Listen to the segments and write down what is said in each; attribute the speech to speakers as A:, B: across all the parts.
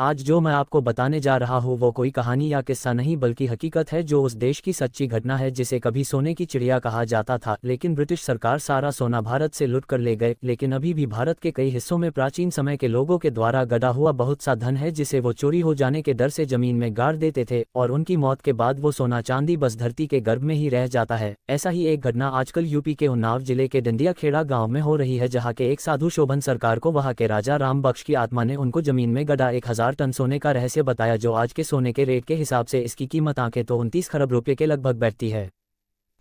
A: आज जो मैं आपको बताने जा रहा हूँ वो कोई कहानी या किस्सा नहीं बल्कि हकीकत है जो उस देश की सच्ची घटना है जिसे कभी सोने की चिड़िया कहा जाता था लेकिन ब्रिटिश सरकार सारा सोना भारत से लुट कर ले गए लेकिन अभी भी भारत के कई हिस्सों में प्राचीन समय के लोगों के द्वारा गदा हुआ बहुत सा धन है जिसे वो चोरी हो जाने के डर से जमीन में गाड़ देते थे और उनकी मौत के बाद वो सोना चांदी बस धरती के गर्भ में ही रह जाता है ऐसा ही एक घटना आजकल यूपी के उन्नाव जिले के डंडिया खेड़ा गाँव में हो रही है जहाँ के एक साधु शोभन सरकार को वहाँ के राजा राम की आत्मा ने उनको जमीन में गड़ा एक हजार हजार टन सोने का रहस्य बताया जो आज के सोने के रेट के हिसाब से इसकी कीमत आंखें तो उनतीस खरब रुपये के लगभग बैठती है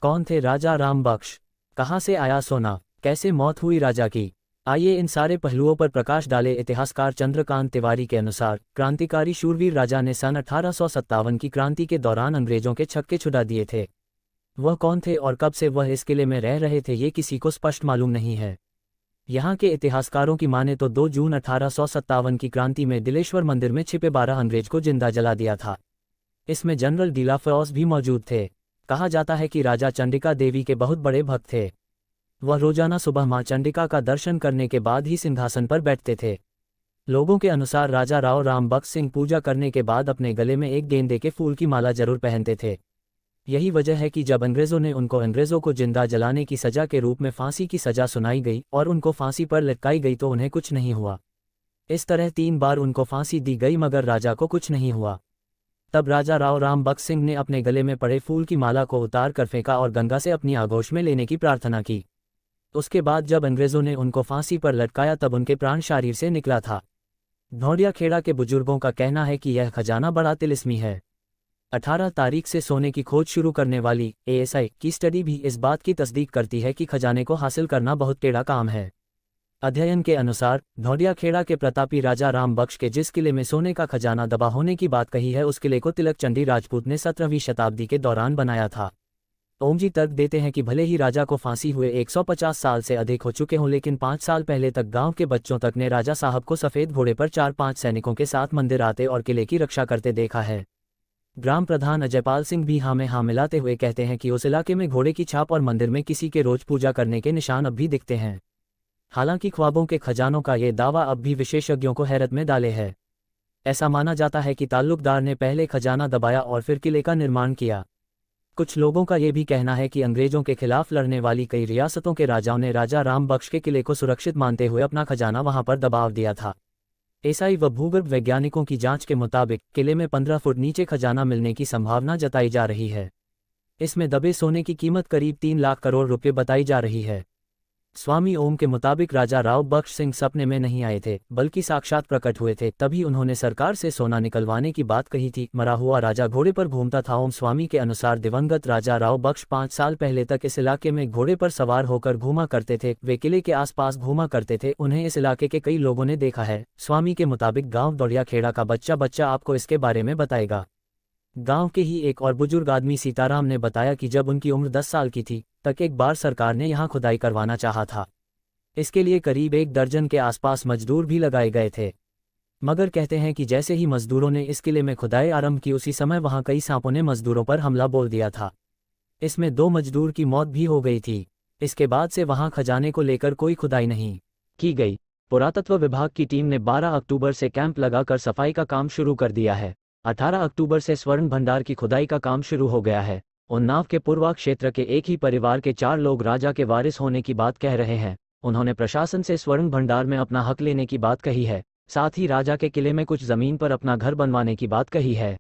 A: कौन थे राजा राम बख्श कहाँ से आया सोना कैसे मौत हुई राजा की आइए इन सारे पहलुओं पर प्रकाश डाले इतिहासकार चंद्रकांत तिवारी के अनुसार क्रांतिकारी शूरवीर राजा ने सन अठारह की क्रांति के दौरान अंग्रेजों के छक्के छुड़ा दिए थे वह कौन थे और कब से वह इस किले में रह रहे थे ये किसी को स्पष्ट मालूम नहीं है यहाँ के इतिहासकारों की माने तो 2 जून अठारह की क्रांति में दिलेश्वर मंदिर में छिपे बारह अंग्रेज को जिंदा जला दिया था इसमें जनरल डीलाफ्रॉस भी मौजूद थे कहा जाता है कि राजा चंडिका देवी के बहुत बड़े भक्त थे वह रोजाना सुबह मां चंडिका का दर्शन करने के बाद ही सिंहासन पर बैठते थे लोगों के अनुसार राजा राव राम सिंह पूजा करने के बाद अपने गले में एक गेंदे के फूल की माला जरूर पहनते थे यही वजह है कि जब अंग्रेजों ने उनको अंग्रेजों को जिंदा जलाने की सजा के रूप में फांसी की सजा सुनाई गई और उनको फांसी पर लटकाई गई तो उन्हें कुछ नहीं हुआ इस तरह तीन बार उनको फांसी दी गई मगर राजा को कुछ नहीं हुआ तब राजा राव राम बख्श सिंह ने अपने गले में पड़े फूल की माला को उतार कर फेंका और गंगा से अपनी आगोश में लेने की प्रार्थना की उसके बाद जब अंग्रेजों ने उनको फांसी पर लटकाया तब उनके प्राण शरीर से निकला था धौड़िया खेड़ा के बुजुर्गों का कहना है कि यह खजाना बड़ा तिलिस्मी है 18 तारीख से सोने की खोज शुरू करने वाली एएसआई की स्टडी भी इस बात की तस्दीक करती है कि खजाने को हासिल करना बहुत टेढ़ा काम है अध्ययन के अनुसार धौडिया खेड़ा के प्रतापी राजा राम बख्श के जिस किले में सोने का खजाना दबा होने की बात कही है उस किले को तिलक चंडी राजपूत ने सत्रहवीं शताब्दी के दौरान बनाया था ओमजी तर्क देते हैं कि भले ही राजा को फांसी हुए 150 साल से अधिक हो चुके हों लेकिन पाँच साल पहले तक गांव के बच्चों तक ने राजा साहब को सफ़ेद घोड़े पर चार पाँच सैनिकों के साथ मंदिर आते और किले की रक्षा करते देखा है ग्राम प्रधान अजयपाल सिंह भी हामे हाँ मिलाते हुए कहते हैं कि उस इलाके में घोड़े की छाप और मंदिर में किसी के रोज पूजा करने के निशान अब भी दिखते हैं हालांकि ख्वाबों के खजानों का ये दावा अब भी विशेषज्ञों को हैरत में डाले है ऐसा माना जाता है कि ताल्लुकदार ने पहले खजाना दबाया और फिर किले का निर्माण किया कुछ लोगों का ये भी कहना है कि अंग्रेजों के खिलाफ लड़ने वाली कई रियासतों के राजाओं ने राजा रामबख्श के किले को सुरक्षित मानते हुए अपना खजाना वहां पर दबाव दिया था एसआई व भूगर्भ वैज्ञानिकों की जांच के मुताबिक किले में 15 फुट नीचे खजाना मिलने की संभावना जताई जा रही है इसमें दबे सोने की कीमत करीब तीन लाख करोड़ रुपये बताई जा रही है स्वामी ओम के मुताबिक राजा राव बख्श सिंह सपने में नहीं आए थे बल्कि साक्षात प्रकट हुए थे तभी उन्होंने सरकार से सोना निकलवाने की बात कही थी मरा हुआ राजा घोड़े पर घूमता था ओम स्वामी के अनुसार दिवंगत राजा राव बख्श पाँच साल पहले तक इस इलाके में घोड़े पर सवार होकर घूमा करते थे वे किले के आस घूमा करते थे उन्हें इस इलाके के कई लोगों ने देखा है स्वामी के मुताबिक गाँव दौड़िया खेड़ा का बच्चा बच्चा आपको इसके बारे में बताएगा गांव के ही एक और बुजुर्ग आदमी सीताराम ने बताया कि जब उनकी उम्र दस साल की थी तक एक बार सरकार ने यहां खुदाई करवाना चाहा था इसके लिए करीब एक दर्जन के आसपास मजदूर भी लगाए गए थे मगर कहते हैं कि जैसे ही मजदूरों ने इस किले में खुदाई आरंभ की उसी समय वहां कई सांपों ने मजदूरों पर हमला बोल दिया था इसमें दो मजदूर की मौत भी हो गई थी इसके बाद से वहां खजाने को लेकर कोई खुदाई नहीं की गई पुरातत्व विभाग की टीम ने 12 अक्टूबर से कैंप लगाकर सफाई का काम शुरू कर दिया है 18 अक्टूबर से स्वर्ण भंडार की खुदाई का काम शुरू हो गया है उन्नाव के पूर्वा क्षेत्र के एक ही परिवार के चार लोग राजा के वारिस होने की बात कह रहे हैं उन्होंने प्रशासन से स्वर्ण भंडार में अपना हक लेने की बात कही है साथ ही राजा के किले में कुछ जमीन पर अपना घर बनवाने की बात कही है